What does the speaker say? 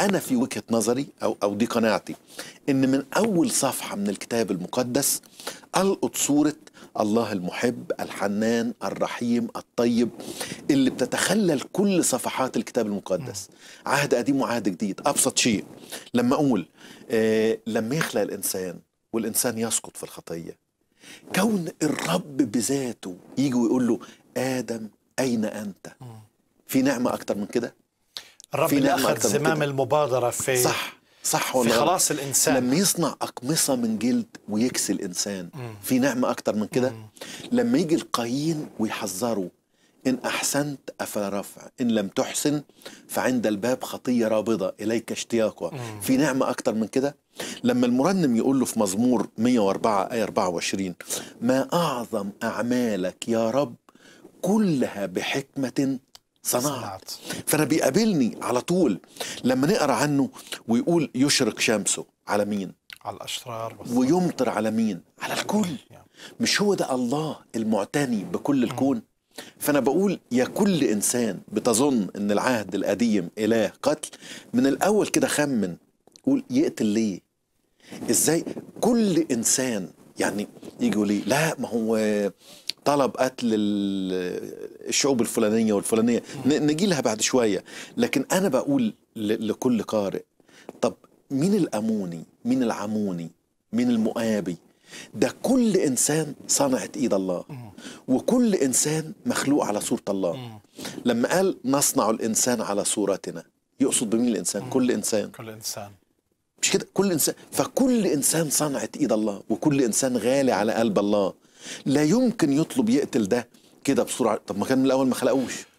انا في وجهه نظري او او دي قناعتي ان من اول صفحه من الكتاب المقدس القط صوره الله المحب الحنان الرحيم الطيب اللي بتتخلل كل صفحات الكتاب المقدس عهد قديم وعهد جديد ابسط شيء لما اقول آه لما يخلق الانسان والانسان يسقط في الخطيه كون الرب بذاته يجي ويقول له ادم اين انت في نعمه اكتر من كده الرب اللي اخذ زمام المبادره في صح صح ولا في خلاص الانسان لما يصنع اقمصه من جلد ويكسي الانسان مم. في نعمه اكتر من كده لما يجي القايين ويحذره ان احسنت افلا رفع ان لم تحسن فعند الباب خطيه رابضه اليك اشتياقها في نعمه اكتر من كده لما المرنم يقول له في مزمور 104 ايه 24 ما اعظم اعمالك يا رب كلها بحكمه صنعت فأنا بيقابلني على طول لما نقرأ عنه ويقول يشرق شمسه على مين على الأشرار ويمطر على مين على الكل مش هو ده الله المعتني بكل الكون فأنا بقول يا كل إنسان بتظن أن العهد القديم إله قتل من الأول كده خمن قول يقتل ليه إزاي كل إنسان يعني يجي يقول لي لا ما هو طلب قتل الشعوب الفلانيه والفلانيه نجي لها بعد شويه لكن انا بقول لكل قارئ طب مين الاموني مين العموني مين المؤابي ده كل انسان صنعت ايد الله وكل انسان مخلوق على صوره الله لما قال نصنع الانسان على صورتنا يقصد بمين الانسان كل انسان كل انسان مش كده كل انسان فكل انسان صنعه ايد الله وكل انسان غالي على قلب الله لا يمكن يطلب يقتل ده كده بسرعه طب ما كان من الاول ما خلقوش